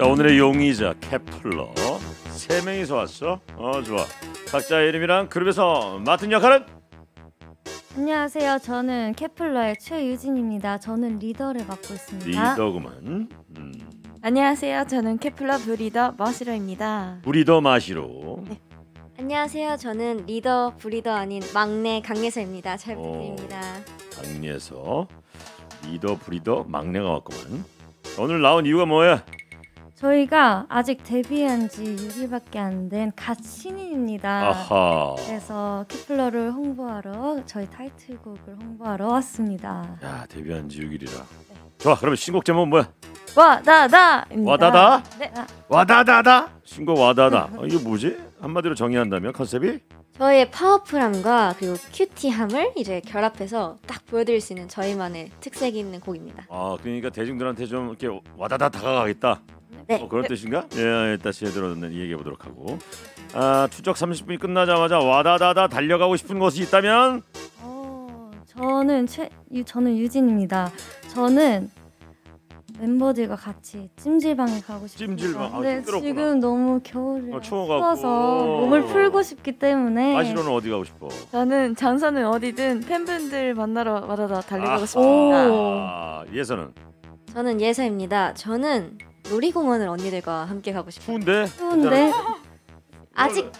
자 오늘의 용의자 케플러 세 명이서 왔어. 어 좋아. 각자의 이름이랑 그룹에서 맡은 역할은 안녕하세요. 저는 케플러의 최유진입니다. 저는 리더를 맡고 있습니다. 리더구만. 음. 안녕하세요. 저는 케플러 브리더 머시로입니다. 브리더 마시로. 네. 안녕하세요. 저는 리더 브리더 아닌 막내 강예서입니다. 잘 어, 부탁드립니다. 강예서 리더 브리더 막내가 왔구만. 오늘 나온 이유가 뭐야? 저희가 아직 데뷔한 지 6일밖에 안 된갓 신인입니다. 아하. 그래서 키플러를 홍보하러 저희 타이틀곡을 홍보하러 왔습니다. 야 데뷔한 지 6일이라. 네. 좋아 그러면 신곡 제목 뭐야? 와다다입니다. 와다다? 네. 와다다다? 신곡 와다다. 아, 이게 뭐지? 한마디로 정의한다면 컨셉이 저의 파워풀함과 그리고 큐티함을 이제 결합해서 딱 보여드릴 수 있는 저희만의 특색 있는 곡입니다. 아 그러니까 대중들한테 좀 이렇게 와다다 다가가겠다. 네. 어, 그럴 뜻인가? 예, 예 다시 들어는 얘기해 보도록 하고. 아 추적 30분이 끝나자마자 와다다다 달려가고 싶은 것이 있다면? 어, 저는 최 유, 저는 유진입니다. 저는 멤버들과 같이 찜질방에 가고 싶어요. 찜질방. 아, 네, 힘들었구나. 지금 너무 겨울이 어, 추워서 몸을 풀고 싶기 때문에. 마시로는 어디 가고 싶어? 저는 장소는 어디든 팬분들 만나러 마다다 달려가고 아, 싶습니다. 아, 예선은 저는 예사입니다. 저는 놀이공원을 언니들과 함께 가고 싶어요. 추운데? 추운데 아직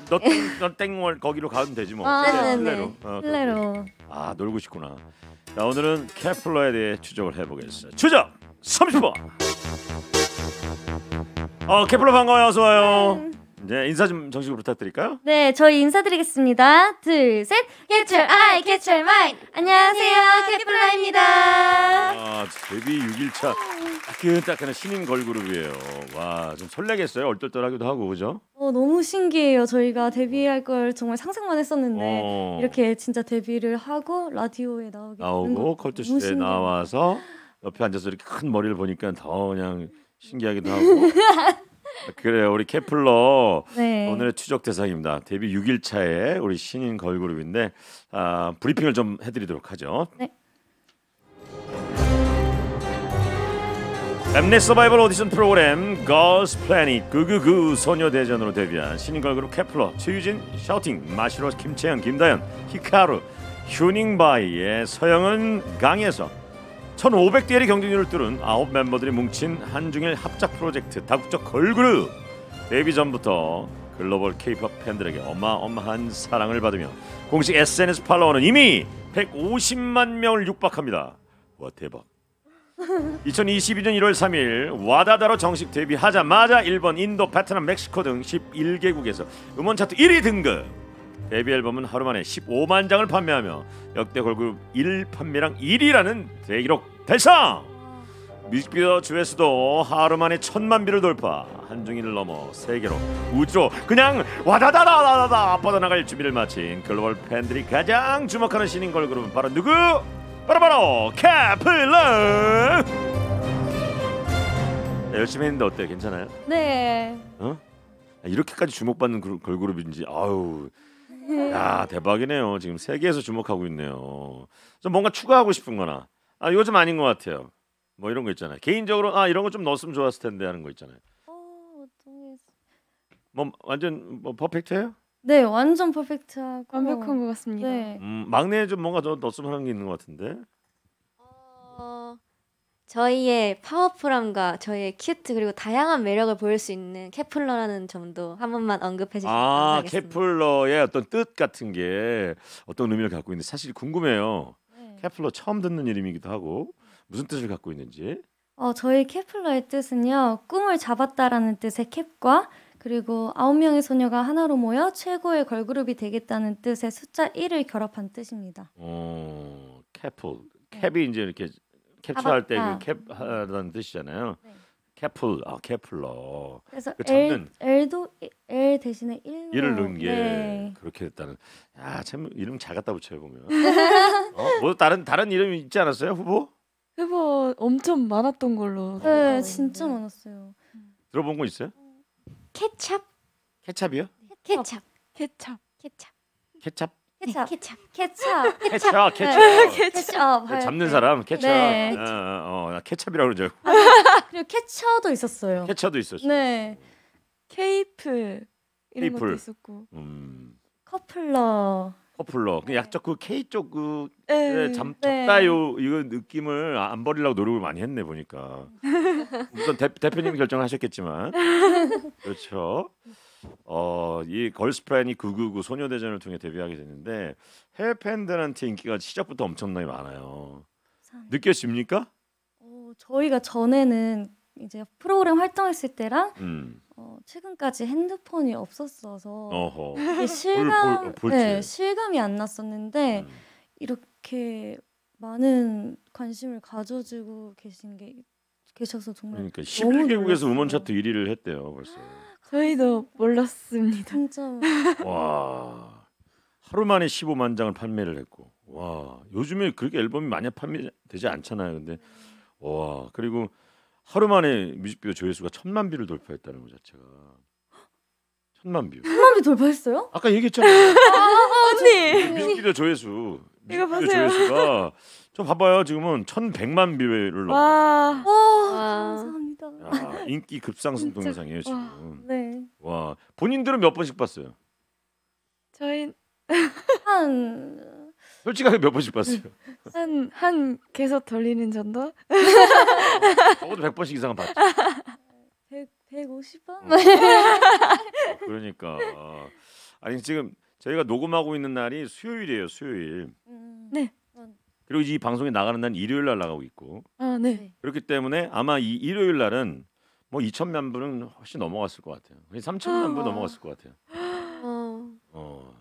너땡월 거기로 가면 되지 뭐. 아, 그 네네. 플레로. 어, 아 놀고 싶구나. 자 오늘은 케플러에 대해 추적을 해보겠습니다. 추적. 30번. 어, 케플러 반가워요. 어서 와요. 네, 음. 인사 좀 정식으로 부탁드릴까요? 네, 저희 인사드리겠습니다. 둘, 셋. Get your e 안녕하세요. 케플라입니다. 아, 데뷔 6일차 따끈따끈한 신인 걸그룹이에요. 와, 좀 설레겠어요. 얼떨떨하기도 하고, 그죠? 어, 너무 신기해요. 저희가 데뷔할 걸 정말 상상만 했었는데 어. 이렇게 진짜 데뷔를 하고 라디오에 나오게 나오고 컬투쇼에 나와서 옆에 앉아서 이렇게 큰 머리를 보니까 더 그냥 신기하기도 하고. 그래요. 우리 케플러 네. 오늘의 추적 대상입니다. 데뷔 6일 차에 우리 신인 걸그룹인데 아, 브리핑을 좀 해드리도록 하죠. 네. 엠넷 서바이벌 오디션 프로그램 걸스 플래닛 그그그 소녀대전으로 데뷔한 신인 걸그룹 케플러 최유진, 샤우팅, 마시로, 김채연, 김다현, 히카루, 휴닝바이의 서영은 강에서 1 5 0 0대의 경쟁률을 뚫은 아홉 멤버들이 뭉친 한중일 합작 프로젝트 다국적 걸그룹 데뷔 전부터 글로벌 케이팝 팬들에게 어마어마한 사랑을 받으며 공식 SNS 팔로워는 이미 150만 명을 육박합니다. 와 대박. 2022년 1월 3일 와다다로 정식 데뷔하자마자 일본, 인도, 베트남, 멕시코 등 11개국에서 음원 차트 1위 등급. 데뷔 앨범은 하루 만에 15만 장을 판매하며 역대 걸그룹 1 판매량 1위라는 대기록. 대상! 뮤직비디오 조회수도 하루 만에 천만 뷰를 돌파 한중일을 넘어 세계로 우주로 그냥 와다다다다다 다 뻗어나갈 준비를 마친 글로벌 팬들이 가장 주목하는 신인 걸그룹은 바로 누구? 바로바로 캐플러 열심히 했는데 어때 괜찮아요? 네 어? 아, 이렇게까지 주목받는 걸, 걸그룹인지 아우 야 대박이네요 지금 세계에서 주목하고 있네요 좀 뭔가 추가하고 싶은 거나 아 요즘 아닌 것 같아요. 뭐 이런 거 있잖아요. 개인적으로 아 이런 거 좀 넣었으면 좋았을 텐데 하는 거 있잖아요. 어, 어떤 게뭐 완전 뭐 퍼펙트예요? 네, 완전 퍼펙트하고 완벽한 것 같습니다. 네. 음, 막내에 좀 뭔가 더 넣었으면 하는 게 있는 것 같은데. 어, 저희의 파워풀함과 저희의 큐트 그리고 다양한 매력을 보일 수 있는 케플러라는 점도 한 번만 언급해 주시면 아, 감사하겠습니다. 케플러의 어떤 뜻 같은 게 어떤 의미를 갖고 있는데 사실 궁금해요. 케플러 처음 듣는 이름이기도 하고 무슨 뜻을 갖고 있는지. 어, 저희 케플러의 뜻은요. 꿈을 잡았다라는 뜻의 캡과 그리고 아홉 명의 소녀가 하나로 모여 최고의 걸그룹이 되겠다는 뜻의 숫자 1을 결합한 뜻입니다. 어, 케플. 네. 캡이 네. 이제 이렇게 캡처할 때 그캡하는 뜻이잖아요. 네. 케플 아 케플러. 그래서 그 L, L도 L 대신에 1을 넣은 게 네. 그렇게 됐다는. 아 참 이름 잘 갖다 붙여 보면. 어? 뭐 다른 다른 이름 있지 않았어요 후보? 후보 엄청 많았던 걸로. 네 어. 진짜 많았어요. 들어본 거 있어요? 케찹. 케찹이요? 케찹. 케찹. 케찹. 케찹. 케찹. 케찹. 케찹. 케찹. 케찹. 케찹. 잡는 사람 케찹. 네. 어, 어, 나 케찹이라고 그러죠. 아, 아 그리고 케쳐도 있었어요. 케쳐도 있었어요. 네. 케이프 이런 케이플. 것도 있었고. 음. 커플러. 커플러. 그 네. 약적 그 K 쪽그 네. 잡, 잡다요 네. 이거 느낌을 안 버리려고 노력을 많이 했네 보니까. 우선 대, 대표님 결정하셨겠지만 그렇죠. 어, 이 걸스프라인이 999 소녀대전을 통해 데뷔하게 됐는데 해외 팬들한테 인기가 시작부터 엄청나게 많아요. 감사합니다. 느껴집니까? 어, 저희가 전에는 이제 프로그램 활동했을 때랑 음. 어, 최근까지 핸드폰이 없었어서 이게 실감, 볼, 볼, 네, 실감이 안 났었는데 음. 이렇게 많은 관심을 가져주고 계신 게 계셔서 정말 그러니까 11개국에서 음원 차트 1위를 했대요 벌써. 아, 저희도 몰랐습니다. 진짜. 와 하루 만에 15만 장을 판매를 했고 와 요즘에 그렇게 앨범이 많이 판매되지 않잖아요. 근데 와 그리고 하루 만에 뮤직비디오 조회수가 천만 뷰를 돌파했다는 것 자체가 천만 뷰. 천만 뷰 돌파했어요? 아까 얘기했잖아요. 아, 아 언니 뮤직비디오 조회수 이거 보세요. 조회수가 좀 봐봐요 지금은 천백만 뷰를 넘어. 와. 와. 와. 감사합니다. 야, 인기 급상승 동영상이에요 지금. 와, 네. 와 본인들은 몇 번씩 봤어요? 저희 한 솔직하게 몇 번씩 봤어요? 한 한 계속 돌리는 정도? 아, 적어도 1번씩 이상은 봤죠. 100 1번 음. 아, 그러니까 아, 아니 지금 저희가 녹음하고 있는 날이 수요일이에요. 수요일. 음. 네. 그리고 이 방송이 나가는 날 일요일 날 나가고 있고. 아 네. 네. 그렇기 때문에 아마 이 일요일 날은 뭐 2천만 분은 훨씬 넘어갔을 것 같아요. 3천만 분 아. 넘어갔을 것 같아요. 어. 어.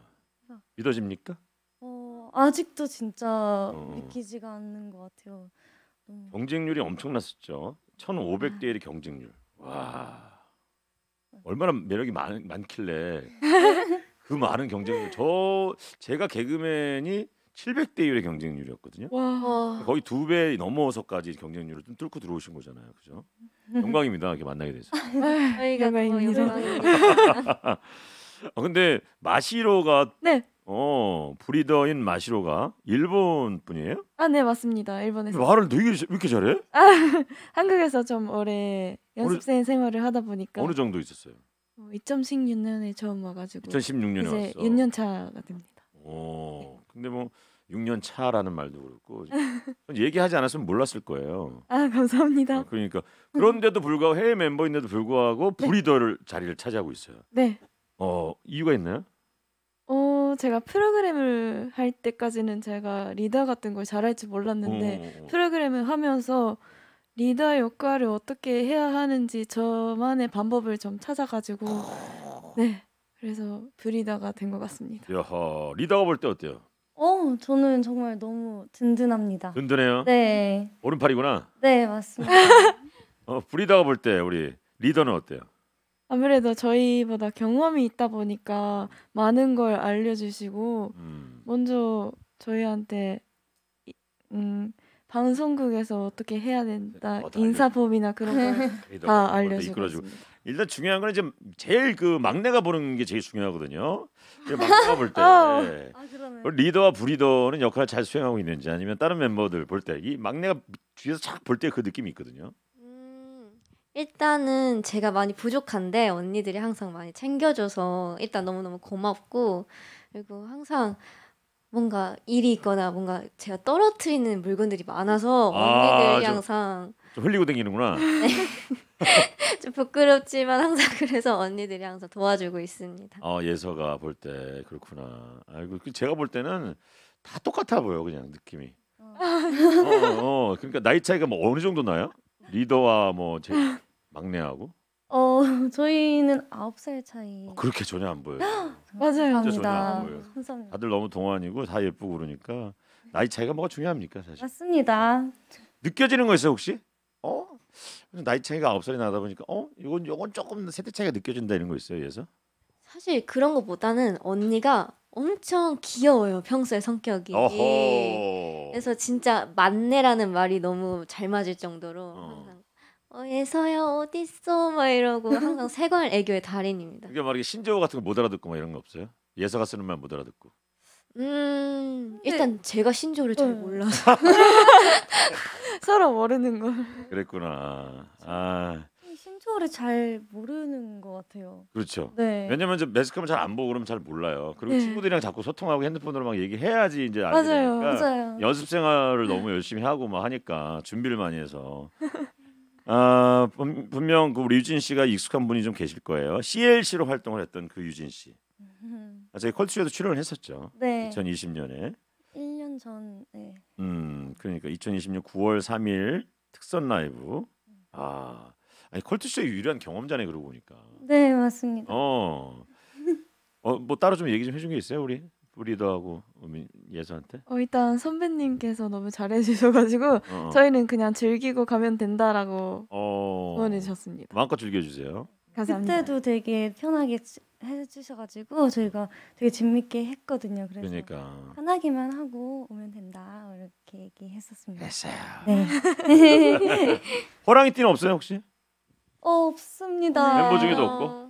믿어집니까? 어 아직도 진짜 어. 믿기지가 않는 것 같아요. 경쟁률이 엄청났었죠. 1,500대 아. 1의 경쟁률. 와. 얼마나 매력이 많, 많길래 그 많은 경쟁률. 저 제가 개그맨이 700대 1의 경쟁률이었거든요. 와. 거의 두 배 넘어서까지 경쟁률을 좀 뚫고 들어오신 거잖아요. 그죠? 영광입니다. 이렇게 만나게 돼서. 저희가 영광입니다. 아 근데 마시로가 네. 어, 브리더인 마시로가 일본 분이에요? 아, 네, 맞습니다. 일본에서. 말을 되게 왜 이렇게 잘해? 아, 한국에서 좀 오래 연습생 생활을 하다 보니까 어느 정도 있었어요? 어, 2.16년에 0 처음 와가지고 2016년에 이제 왔어. 6년 차가 됩니다. 어. 근데 뭐 6년 차라는 말도 그렇고 얘기하지 않았으면 몰랐을 거예요. 아 감사합니다. 아, 그러니까 그런데도 불구하고 해외 멤버인데도 불구하고 네. 브리더를 네. 자리를 차지하고 있어요. 네. 어 이유가 있나요? 어 제가 프로그램을 할 때까지는 제가 리더 같은 걸 잘할지 몰랐는데 오. 어, 어, 어. 프로그램을 하면서 리더 역할을 어떻게 해야 하는지 저만의 방법을 좀 찾아가지고 아. 네 그래서 브리더가 된 것 같습니다. 여 리더가 볼 때 어때요? 어, 저는 정말 너무 든든합니다. 든든해요. 네. 오른팔이구나. 네, 맞습니다. 어, 부리다가 볼 때 우리 리더는 어때요? 아무래도 저희보다 경험이 있다 보니까 많은 걸 알려주시고 음. 먼저 저희한테 음, 방송국에서 어떻게 해야 된다 어, 인사법이나 그런 걸 다알려주고 뭐 있습니다. 일단 중요한 건 이제 제일 그 막내가 보는 게 제일 중요하거든요. 막내가 볼 때. 어. 예. 아, 리더와 부리더는 역할을 잘 수행하고 있는지 아니면 다른 멤버들 볼 때 이 막내가 뒤에서 착볼때 그 느낌이 있거든요. 음, 일단은 제가 많이 부족한데 언니들이 항상 많이 챙겨줘서 일단 너무너무 고맙고 그리고 항상 뭔가 일이 있거나 뭔가 제가 떨어뜨리는 물건들이 많아서 아, 언니들이 아, 항상 좀 흘리고 다니는구나. 네. 좀 부끄럽지만 항상 그래서 언니들이 항상 도와주고 있습니다. 아 예서가 볼 때 그렇구나. 아이고 그 제가 볼 때는 다 똑같아 보여 그냥 느낌이. 어, 어, 어. 어. 그러니까 나이 차이가 뭐 어느 정도 나요? 리더와 뭐제 막내하고? 어 저희는 아홉 살 차이. 어, 그렇게 전혀 안보여 맞아요. 진짜 전혀 안 감사합니다. 다들 너무 동안이고 다 예쁘고 그러니까 나이 차이가 뭐가 중요합니까 사실? 맞습니다. 느껴지는 거 있어요 혹시? 어 나이 차이가 아홉 살이 나다 보니까 어 이건 이건 조금 세대 차이가 느껴진다 이런 거 있어요. 예서 사실 그런 거보다는 언니가 엄청 귀여워요 평소에 성격이 어허. 그래서 진짜 맞네라는 말이 너무 잘 맞을 정도로 어. 항상 어 예서야 어딨어 막 이러고 항상 세관 애교의 달인입니다 그러니까 말이 신조어 같은 거 못 알아듣고 막 이런 거 없어요 예서가 쓰는 말 못 알아듣고 음 일단 제가 신조를 잘 네. 몰라서 서로 모르는 걸. 그랬구나. 아신조를잘 모르는 것 같아요. 그렇죠. 네. 왜냐면 매스컴을 잘 안 보고 그러면 잘 몰라요. 그리고 네. 친구들이랑 자꾸 소통하고 핸드폰으로 막 얘기해야지 이제 알게 맞아요, 되니까 맞아요. 연습 생활을 너무 열심히 하고 막 하니까 준비를 많이 해서 아 분- 분명 그 우리 유진 씨가 익숙한 분이 좀 계실 거예요. CLC로 활동을 했던 그 유진 씨. 음. 아, 저희 컬투쇼도 에 출연을 했었죠. 네. 2020년에. 1년 전. 네. 음, 그러니까 2020년 9월 3일 특선 라이브. 아, 아니 컬투쇼의 유일한 경험자네 그러고 보니까. 네, 맞습니다. 어, 어뭐 따로 좀 얘기 좀 해준 게 있어요, 우리? 우리도하고 우민 예서한테? 어 일단 선배님께서 너무 잘해주셔가지고 어, 어. 저희는 그냥 즐기고 가면 된다라고 어. 응원해주셨습니다. 마음껏 즐겨주세요. 감사합니다. 그때도 되게 편하게 해주셔가지고 저희가 되게 재밌게 했거든요. 그래서 그러니까. 편하게만 하고 오면 된다 이렇게 얘기했었습니다. 됐어요. 네. 호랑이띠는 없어요 혹시? 어 없습니다. 네. 멤버 중에도 없고?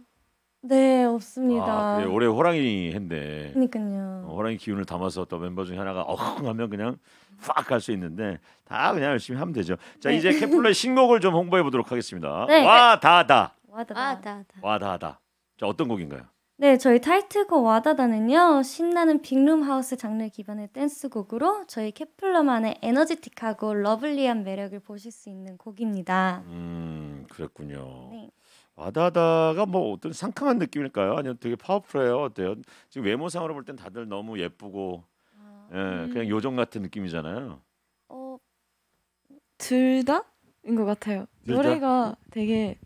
네 없습니다. 아, 그래, 올해 호랑이 했데 그러니까요. 어, 호랑이 기운을 담아서 또 멤버 중 하나가 어하면 그냥 팍갈수 있는데 다 그냥 열심히 하면 되죠. 자 네. 이제 케플러의 신곡을 좀 홍보해 보도록 하겠습니다. 네. 와 다다. 와다다. 와다다. 와다하다. 자, 어떤 곡인가요? 네, 저희 타이틀곡 와다다는요. 신나는 빅룸 하우스 장르 기반의 댄스곡으로 저희 케플러만의 에너지틱하고 러블리한 매력을 보실 수 있는 곡입니다. 음, 그랬군요. 네. 와다다가 뭐 어떤 상큼한 느낌일까요? 아니면 되게 파워풀해요? 어때요? 지금 외모상으로 볼 땐 다들 너무 예쁘고 아, 예, 음. 그냥 요정 같은 느낌이잖아요. 어, 둘 다인 것 같아요. 둘 다? 노래가 되게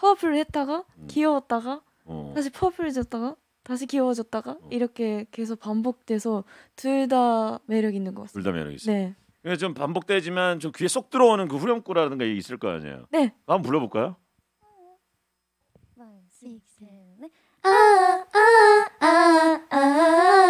퍼플 했다가 음. 귀여웠다가 어. 다시 퍼플해졌다가 다시 귀여워졌다가 어. 이렇게 계속 반복돼서 둘 다 매력 있는 것 같습니다. 둘다 매력 있어. 네. 그러니까 좀 반복되지만 좀 귀에 쏙 들어오는 그 후렴구라든가 있을 거 아니에요. 네. 한번 불러볼까요? 아, 아, 아, 아, 아.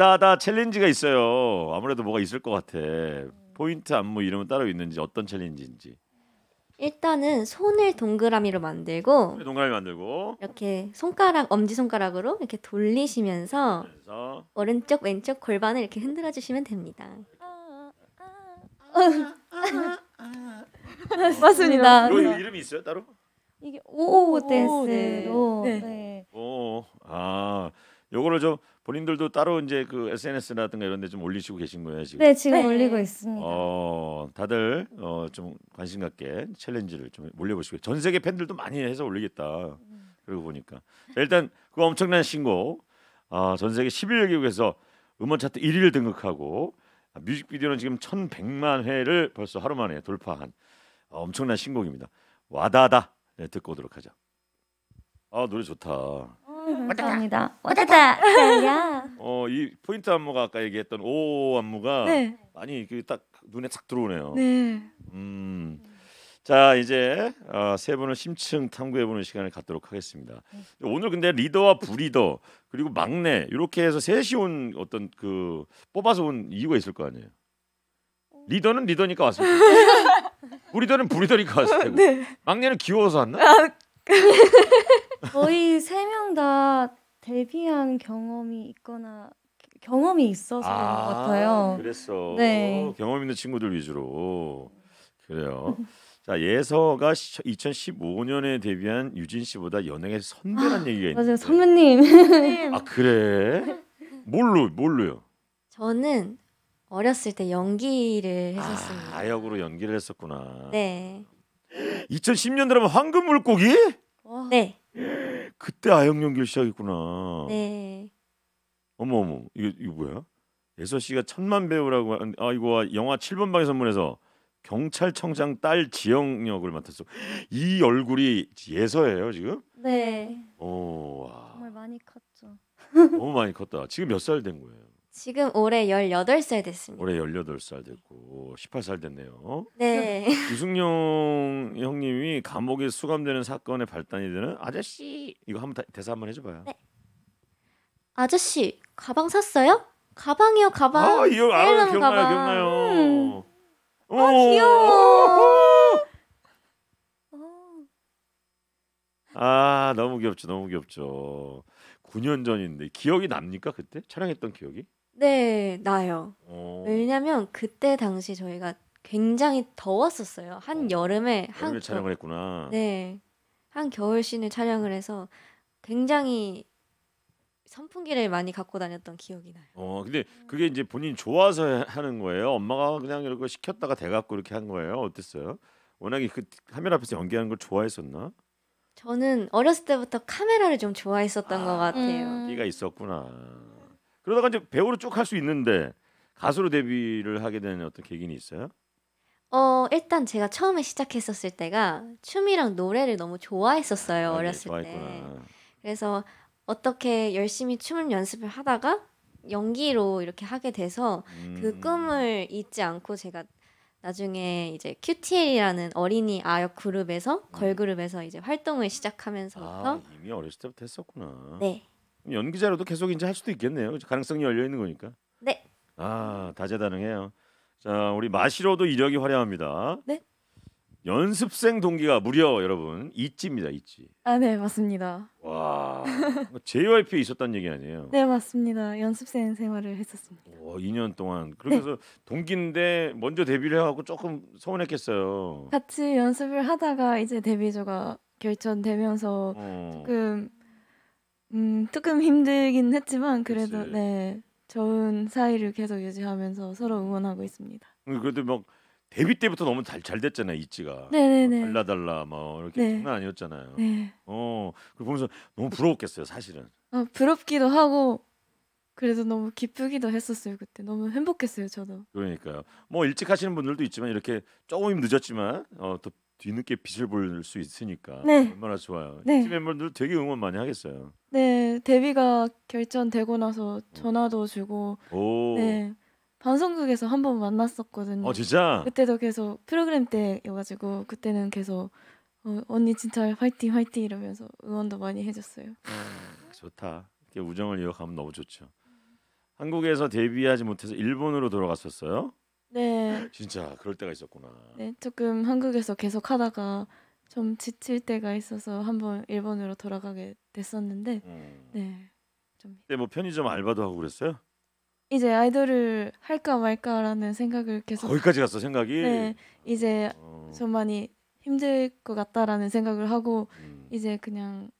하다 하다 챌린지가 있어요. 아무래도 뭐가 있을 것 같아. 포인트 안무 이름은 따로 있는지 어떤 챌린지인지. 일단은 손을 동그라미로 만들고 동그라미 만들고 이렇게 손가락 엄지 손가락으로 이렇게 돌리시면서 그래서. 오른쪽 왼쪽 골반을 이렇게 흔들어 주시면 됩니다. 아, 아, 아, 맞습니다. 요 이름이 있어요 따로? 이게 오오 댄스로. 네. 네. 네. 오, 아 요거를 좀 본인들도 따로 이제 그 SNS라든가 이런 데 좀 올리시고 계신 거예요 지금. 네 지금 네. 올리고 있습니다. 어 다들 어, 좀 관심 갖게 챌린지를 좀 올려보시고 전 세계 팬들도 많이 해서 올리겠다. 그러고 보니까 일단 그 엄청난 신곡 아, 전 세계 11개국에서 음원 차트 1위를 등극하고 아, 뮤직비디오는 지금 1,100만 회를 벌써 하루 만에 돌파한 아, 엄청난 신곡입니다. 와다다 네, 듣고 오도록 하죠. 아 노래 좋다. 감사합니다. 왔다 야. 어이 포인트 안무가 아까 얘기했던 오 안무가 네. 많이 그 딱 눈에 착 들어오네요. 네. 음. 자 이제 어, 세 분을 심층 탐구해보는 시간을 갖도록 하겠습니다. 오늘 근데 리더와 부리더 그리고 막내 이렇게 해서 셋이 온 어떤 그 뽑아서 온 이유가 있을 거 아니에요. 리더는 리더니까 왔을 테고 부리더는 부리더니까 왔을 테고 네. 막내는 귀여워서 왔나? 아, 그 거의 세명 다 데뷔한 경험이 있거나 경험이 있어서 아, 것 같아요. 그랬어. 네. 경험 있는 친구들 위주로 그래요. 음. 자 예서가 2015년에 데뷔한 유진 씨보다 연예계 선배란 아, 얘기가 있는 맞아요 선배님 아 그래 뭘로 뭘로요? 저는 어렸을 때 연기를 했었습니다. 아, 역으로 연기를 했었구나. 네. 2010년 드라마 황금 물고기? 와. 네. 그때 아역 연기 시작했구나. 네. 어머 어머 이거 이거 뭐야? 예서 씨가 천만 배우라고 아 이거 영화 7번 방의 선물에서 경찰청장 딸 지영 역을 맡았어. 이 얼굴이 예서예요 지금? 네. 오 어, 와. 정말 많이 컸죠. 너무 많이 컸다. 지금 몇 살 된 거예요? 지금 올해 18살 됐습니다. 올해 18살 됐고 18살 됐네요. 네. 유승용 형님이 감옥에 수감되는 사건의 발단이 되는 아저씨 이거 한번 대사 한번 해줘봐요. 네. 아저씨 가방 샀어요? 가방이요 가방. 아 이거 아, 기억나요 가방. 기억나요. 음. 아, 오, 아 귀여워. 오. 아 너무 귀엽죠 너무 귀엽죠. 9년 전인데 기억이 납니까 그때 촬영했던 기억이? 네, 나요. 어. 왜냐면 그때 당시 저희가 굉장히 더웠었어요. 한 어. 여름에 한 겨- 촬영을 했구나. 네. 한 겨울 씬을 촬영을 해서 굉장히 선풍기를 많이 갖고 다녔던 기억이 나요. 어 근데 그게 이제 본인 좋아서 하는 거예요. 엄마가 그냥 이렇게 시켰다가 대갖고 이렇게 한 거예요. 어땠어요? 워낙에 그 카메라 앞에서 연기하는 걸 좋아했었나? 저는 어렸을 때부터 카메라를 좀 좋아했었던 아. 것 같아요. 음. 끼가 음. 있었구나. 그러다가 이제 배우로 쭉 할 수 있는데 가수로 데뷔를 하게 되는 어떤 계기는 있어요? 어 일단 제가 처음에 시작했었을 때가 춤이랑 노래를 너무 좋아했었어요 아, 네, 어렸을 네, 때. 그래서 어떻게 열심히 춤을 연습을 하다가 연기로 이렇게 하게 돼서 그 음. 그 꿈을 잊지 않고 제가 나중에 이제 QTL이라는 어린이 아역 그룹에서 음. 걸그룹에서 이제 활동을 시작하면서 아, 이미 어렸을 때부터 했었구나. 네. 연기자로도 계속 이제 할 수도 있겠네요. 가능성이 열려 있는 거니까. 네. 아 다재다능해요. 자 우리 마시로도 이력이 화려합니다. 네. 연습생 동기가 무려 여러분 있지입니다 있지. 아네 맞습니다. 와 JYP에 있었단 얘기 아니에요? 네 맞습니다. 연습생 생활을 했었습니다. 와 2년 동안 그래서 네. 동기인데 먼저 데뷔를 해고 조금 서운했겠어요. 같이 연습을 하다가 이제 데뷔조가 결전되면서 어. 조금 음, 조금 힘들긴 했지만 그래도 그치. 네. 좋은 사이를 계속 유지하면서 서로 응원하고 있습니다. 음, 그래도 막 뭐 데뷔 때부터 너무 잘, 잘 됐잖아요 이치가 네네네. 뭐 달라달라 뭐 이렇게 네. 장난 아니었잖아요. 네. 어그 보면서 너무 부러웠겠어요 사실은. 아 부럽기도 하고 그래도 너무 기쁘기도 했었어요 그때 너무 행복했어요 저도. 그러니까요. 뭐 일찍 하시는 분들도 있지만 이렇게 조금 늦었지만 어, 또 뒤늦게 빛을 볼 수 있으니까 네. 얼마나 좋아요. 네. 팀 멤버들 되게 응원 많이 하겠어요. 네, 데뷔가 결정되고 나서 전화도 주고 오. 네. 방송국에서 한 번 만났었거든요. 어, 진짜? 그때도 계속 프로그램 때여가지고 그때는 계속 어, 언니 진짜 화이팅 화이팅 이러면서 응원도 많이 해줬어요. 아, 좋다. 이렇게 우정을 이어가면 너무 좋죠. 한국에서 데뷔하지 못해서 일본으로 돌아갔었어요. 네. 진짜 그럴 때가 있었구나. 네, 조금 한국에서 계속 하다가 좀 지칠 때가 있어서 한번 일본으로 돌아가게 됐었는데 음. 네. 좀그뭐 편의점 알바도 하고 그랬어요? 이제 아이돌을 할까 말까라는 생각을 계속 거기까지 갔어 생각이. 네. 이제 어. 좀 많이 힘들 것 같다라는 생각을 하고 음. 이제 그냥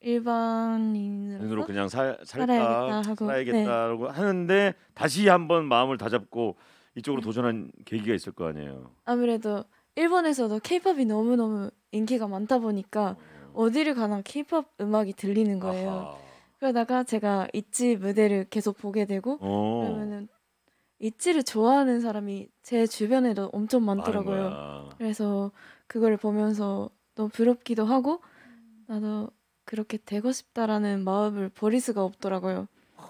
일반인으로 그냥 살, 살까 살아야겠다 하고 살아야겠다고 네. 하는데 다시 한번 마음을 다잡고 이쪽으로 도전한 계기가 있을 거 아니에요. 아무래도 일본에서도 케이팝이 너무너무 인기가 많다 보니까 어. 어디를 가나 케이팝 음악이 들리는 거예요. 아하. 그러다가 제가 있지 무대를 계속 보게 되고 오. 어. 그러면은 있지를 좋아하는 사람이 제 주변에도 엄청 많더라고요. 그래서 그걸 보면서 너무 부럽기도 하고 나도 그렇게 되고 싶다라는 마음을 버릴 수가 없더라고요.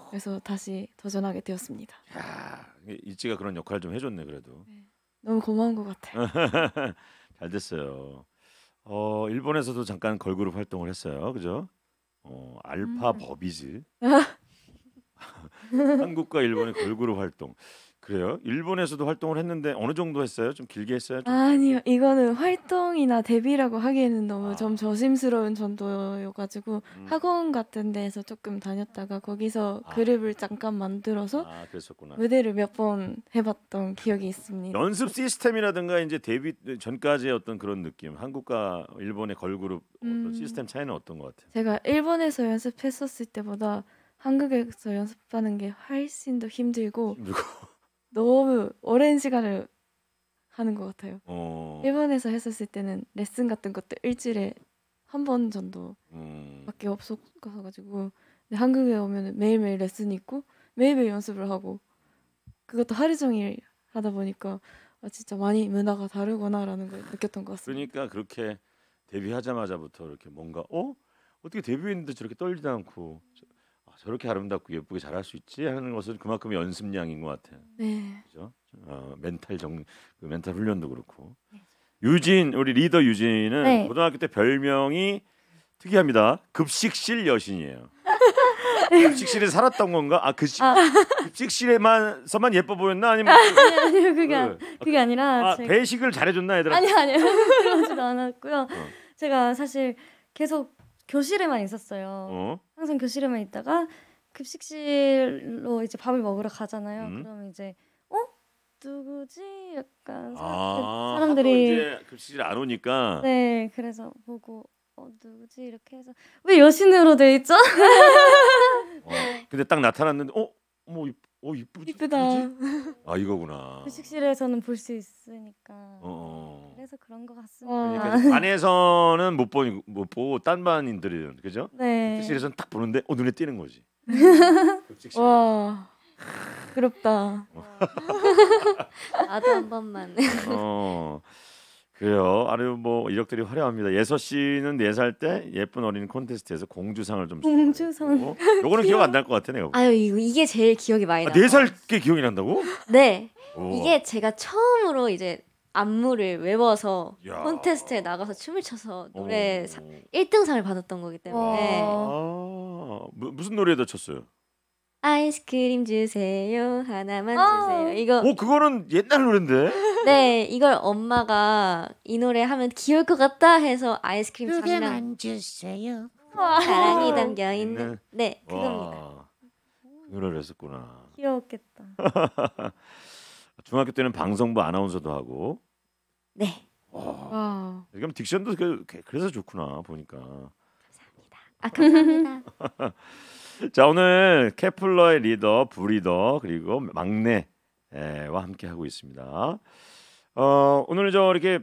그래서 다시 도전하게 되었습니다. 야, 일찌가 그런 역할좀 해줬네 그래도. 네, 너무 고마운 것같아잘 됐어요. 어, 일본에서도 잠깐 걸그룹 활동을 했어요, 그죠? 어, 알파 음. 버비즈. 한국과 일본의 걸그룹 활동. 그래요? 일본에서도 활동을 했는데 어느 정도 했어요? 좀 길게 했어요? 좀? 아니요, 이거는 활동이나 데뷔라고 하기에는 너무 아. 좀 조심스러운 정도여가지고 음. 학원 같은 데에서 조금 다녔다가 거기서 아. 그룹을 잠깐 만들어서 아, 무대를 몇 번 해봤던 기억이 있습니다. 연습 시스템이라든가 이제 데뷔 전까지의 어떤 그런 느낌, 한국과 일본의 걸그룹 음. 시스템 차이는 어떤 것 같아요? 제가 일본에서 연습했었을 때보다 한국에서 연습하는 게 훨씬 더 힘들고 힘들고. 너무 오랜 시간을 하는 것 같아요. 어. 일본에서 했었을 때는 레슨 같은 것도 일주일에 한 번 정도밖에 음. 없었어 가지고 한국에 오면 매일매일 레슨 있고 매일매일 연습을 하고 그것도 하루 종일 하다 보니까 아, 진짜 많이 문화가 다르구나라는 걸 느꼈던 것 같습니다. 그러니까 그렇게 데뷔하자마자부터 이렇게 뭔가 어 어떻게 데뷔했는데 저렇게 떨리지 않고 저렇게 아름답고 예쁘게 잘할 수 있지 하는 것은 그만큼 연습량인 것 같아요. 네. 그죠? 어, 멘탈 정, 그 멘탈 훈련도 그렇고. 네. 유진 우리 리더 유진은 네. 고등학교 때 별명이 특이합니다. 급식실 여신이에요. 급식실에 살았던 건가? 아, 급식, 그 아. 급식실에만서만 예뻐 보였나? 아니면 아니, 아니요 그게 그, 아, 그게 아니라 아, 제가... 배식을 잘해줬나 얘들아? 아니 아니요 그러지도 않았고요. 어. 제가 사실 계속 교실에만 있었어요. 어? 항상 교실에만 있다가 급식실로 이제 밥을 먹으러 가잖아요. 음? 그러면 이제 어 누구지 약간 아, 사, 그 람들이 급식실 안 오니까 네 그래서 보고 어 누구지 이렇게 해서 왜 여신으로 돼 있죠? 어, 근데 딱 나타났는데 어뭐 오 어, 이쁘 이쁘다. 아 이거구나. 회식실에서는 볼 수 있으니까. 어, 어. 그래서 그런 것 같습니다. 어. 그러니까 반에서는 못 보니 못 보고 딴 반인들은 그죠? 네. 회식실에서는 딱 보는데 어 눈에 띄는 거지. 음. 와 부럽다. 나도 한 번만. 어. 그래요. 아유 뭐 이력들이 화려합니다. 예서 씨는 네 살 때 예쁜 어린 콘테스트에서 공주상을 좀 공주상. 요거는 기억 안 날 것 같아 내가. 아유 이거 이게 제일 기억이 많이 나. 네살 때 기억이 난다고? 네. 오. 이게 제가 처음으로 이제 안무를 외워서 야. 콘테스트에 나가서 춤을 춰서 노래 사, 1등상을 받았던 거기 때문에. 아, 무슨 노래 다쳤어요? 아이스크림 주세요 하나만 아. 주세요. 이거. 오 그거는 옛날 노래인데. 네, 이걸 엄마가 이 노래 하면 귀여울 것 같다 해서 아이스크림 장난 주세요. 사랑이 담겨 있는 네, 네 그겁니다. 그 노래를 했었구나. 귀여웠겠다. 중학교 때는 방송부 아나운서도 하고. 네. 와. 그럼 딕션도 그, 그, 그래서 좋구나 보니까. 감사합니다. 아 감사합니다. 자 오늘 케플러의 리더, 부리더 그리고 막내 예, 와 함께 하고 있습니다. 어, 오늘저 이렇게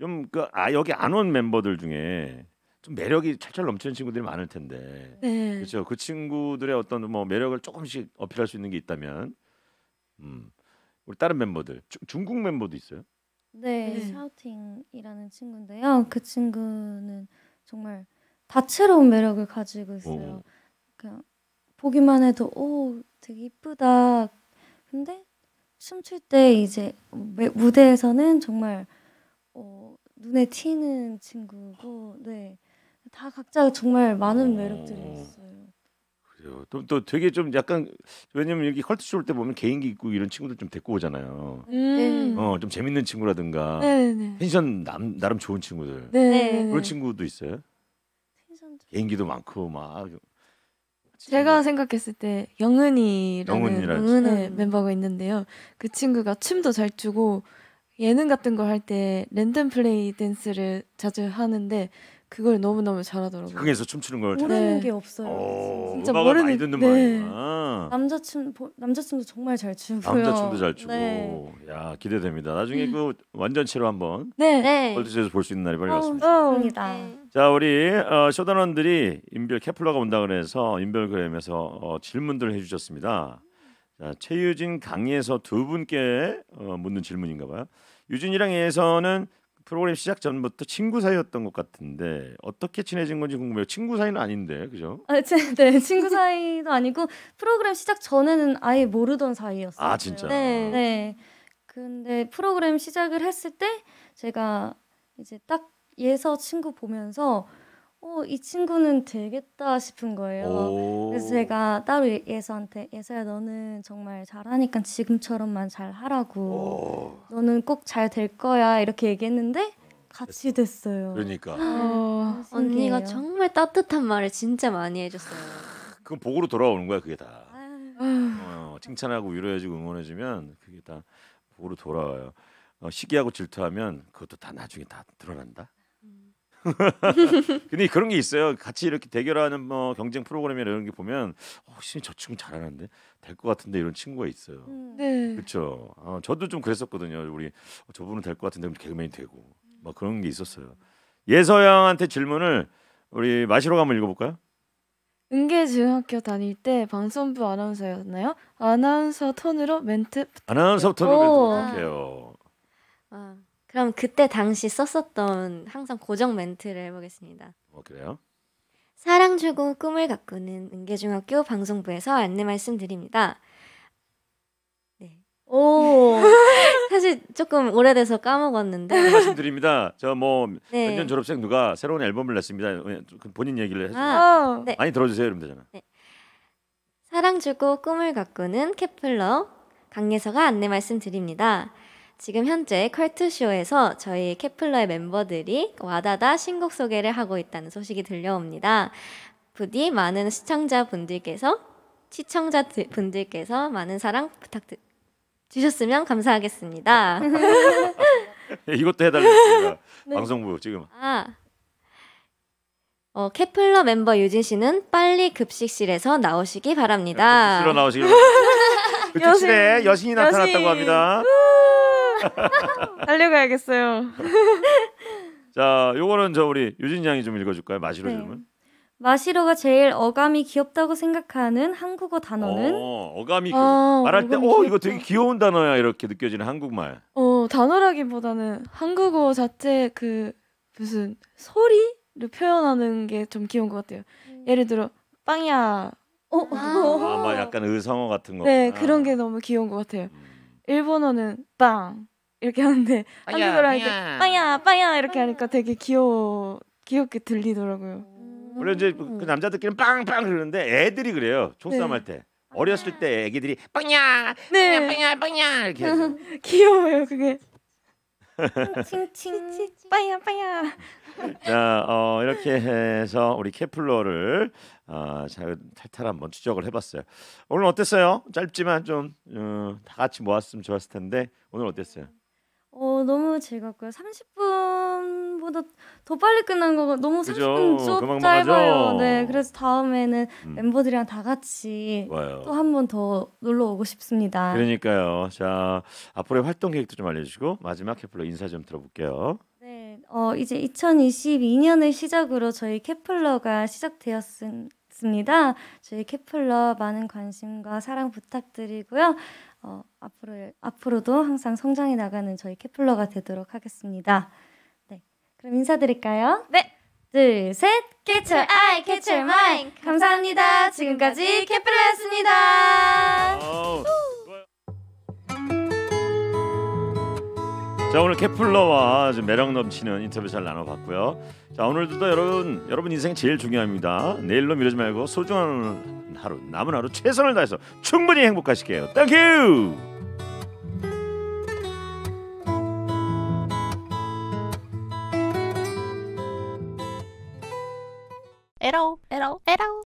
좀그 아, 여기 안 온 멤버들 중에 좀 매력이 철철 넘치는 친구들이 많을 텐데 네. 그렇죠 그 친구들의 어떤 뭐 매력을 조금씩 어필할 수 있는 게 있다면 음 우리 다른 멤버들 주, 중국 멤버도 있어요 네. 네, 네. 샤우팅이라는 친구인데요 그 친구는 정말 다채로운 매력을 가지고 있어요 오. 그냥 보기만 해도 오 되게 이쁘다 근데 춤출 때 이제 무대에서는 정말 어, 눈에 튀는 친구고, 네. 다 각자 정말 많은 어. 매력들이 있어요. 그래요. 또, 또 되게 좀 약간 왜냐면 여기 컬트 쇼올 때 보면 개인기 있고 이런 친구들 좀 데리고 오잖아요. 음. 어, 좀 재밌는 친구라든가 네네. 텐션 남, 나름 좋은 친구들. 네네. 네. 그런 친구도 있어요. 텐션 개인기도 많고 막 제가 생각했을 때 영은이라는 영은의 네, 네. 멤버가 있는데요. 그 친구가 춤도 잘 추고 예능 같은 거 할 때 랜덤 플레이 댄스를 자주 하는데 그걸 너무 너무 잘하더라고요. 극에서 춤추는 걸 모르는 네. 게 없어요. 어, 진짜 음악을 모르는 많이 듣는 네. 모양이구나. 남자춤 남자춤도 정말 잘 추고요. 남자춤도 잘 추고. 네. 야 기대됩니다. 나중에 그 완전체로 한번 네. 네. 월드에서 볼 수 있는 날이 빨리 어, 왔습니다. 네. 자 우리 어, 쇼단원들이 인별 케플러가 온다 그래서 인별그램에서 어, 질문들을 해주셨습니다. 자, 최유진 강의에서 두 분께 어, 묻는 질문인가봐요. 유진이랑 예서는 프로그램 시작 전부터 친구 사이였던 것 같은데 어떻게 친해진 건지 궁금해요. 친구 사이는 아닌데 그죠? 아, 제, 네 친구 사이도 아니고 프로그램 시작 전에는 아예 모르던 사이였어요. 아 진짜. 네, 네. 근데 프로그램 시작을 했을 때 제가 이제 딱 예서 친구 보면서 어, 이 친구는 되겠다 싶은 거예요. 그래서 제가 따로 예서한테 예서야 너는 정말 잘하니까 지금처럼만 잘 하라고. 너는 꼭 잘 될 거야 이렇게 얘기했는데 같이 됐어요. 그러니까 아, 어. 언니가 정말 따뜻한 말을 진짜 많이 해줬어요. 그건 복으로 돌아오는 거야 그게 다. 어, 칭찬하고 위로해주고 응원해주면 그게 다 복으로 돌아와요. 어, 시기하고 질투하면 그것도 다 나중에 다 드러난다. 근데 그런 게 있어요. 같이 이렇게 대결하는 뭐 경쟁 프로그램이나 이런 게 보면 혹시 어, 저 친구 잘하는데 될 것 같은데 이런 친구가 있어요. 음. 네. 그렇죠. 어, 저도 좀 그랬었거든요. 우리 어, 저분은 될 것 같은데 개그맨이 되고 막 그런 게 있었어요. 예서양한테 질문을 우리 마시로 한번 읽어볼까요? 은계 중학교 다닐 때 방송부 아나운서였나요? 아나운서 톤으로 멘트 부탁해요. 아나운서 톤으로 멘트 부탁해요. 아. 그럼 그때 당시 썼었던 항상 고정 멘트를 해보겠습니다. 어 그래요? 사랑 주고 꿈을 가꾸는 은계중학교 방송부에서 안내 말씀드립니다. 네. 오. 사실 조금 오래돼서 까먹었는데. 말씀드립니다. 저뭐몇년 네. 졸업생 누가 새로운 앨범을 냈습니다. 그 본인 얘기를 해서 아, 어. 네. 많이 들어주세요 이러면 되잖아. 네. 사랑 주고 꿈을 가꾸는 케플러 강예서가 안내 말씀드립니다. 지금 현재 컬트쇼에서 저희 케플러의 멤버들이 와다다 신곡 소개를 하고 있다는 소식이 들려옵니다. 부디 많은 시청자분들께서 시청자분들께서 많은 사랑 부탁 주셨으면 감사하겠습니다. 이것도 해달라습니다 네. 방송부 지금. 아. 어, 케플러 멤버 유진 씨는 빨리 급식실에서 나오시기 바랍니다. 아, 급식실로 나오시길 급식실에 여신이 나타났다고 합니다. 달려가야겠어요. 자, 요거는 저 우리 유진 양이 좀 읽어줄까요? 마시로 네. 질문. 마시로가 제일 어감이 귀엽다고 생각하는 한국어 단어는 어, 어감이 아, 말할 때어 이거 되게 귀여운 단어야 이렇게 느껴지는 한국말. 어 단어라기보다는 한국어 자체 그 무슨 소리를 표현하는 게 좀 귀여운 것 같아요. 음. 예를 들어 빵야. 어? 어, 아, 막 약간 의성어 같은 거. 네 그런 게 너무 귀여운 것 같아요. 음. 일본어는 빵. 이렇게 하는데 아, 한국어로 하니까 빠야 빠야 이렇게 아. 하니까 되게 귀여워 귀엽게 들리더라고요. 원래 이제 그 남자들끼리는 빵빵 그러는데 애들이 그래요. 총싸움할 네. 때. 어렸을 때 애기들이 빵야 네. 빵야 빵야 이렇게 해서. 귀여워요 그게 칭칭 빠야 빠야 자 어, 이렇게 해서 우리 케플러를 어, 탈탈 한번 추적을 해봤어요 오늘 어땠어요 짧지만 좀다 어, 같이 모았으면 좋았을 텐데 오늘 어땠어요 어 너무 즐겁고요. 30분보다 더 빨리 끝난 거 너무 30분 좀 금방 짧아요. 네, 그래서 다음에는 음. 멤버들이랑 다 같이 또 한 번 더 놀러 오고 싶습니다. 그러니까요. 자 앞으로의 활동 계획도 좀 알려주시고 마지막 해플로 인사 좀 들어볼게요. 네, 어 이제 2022년을 시작으로 저희 케플러가 시작되었은 같습니다. 저희 케플러 많은 관심과 사랑 부탁드리고요. 어, 앞으로, 앞으로도 항상 성장해 나가는 저희 케플러가 되도록 하겠습니다. 네. 그럼 인사드릴까요? 네. 둘, 셋. Catch your eye, catch your mind. 감사합니다. 지금까지 케플러였습니다. 자 오늘 케플러와 매력 넘치는 인터뷰 잘 나눠봤고요. 자 오늘도 여러분 여러분 인생 제일 중요합니다. 내일로 미루지 말고 소중한 하루 남은 하루 최선을 다해서 충분히 행복하실게요. 땡큐. 에러 에러 에러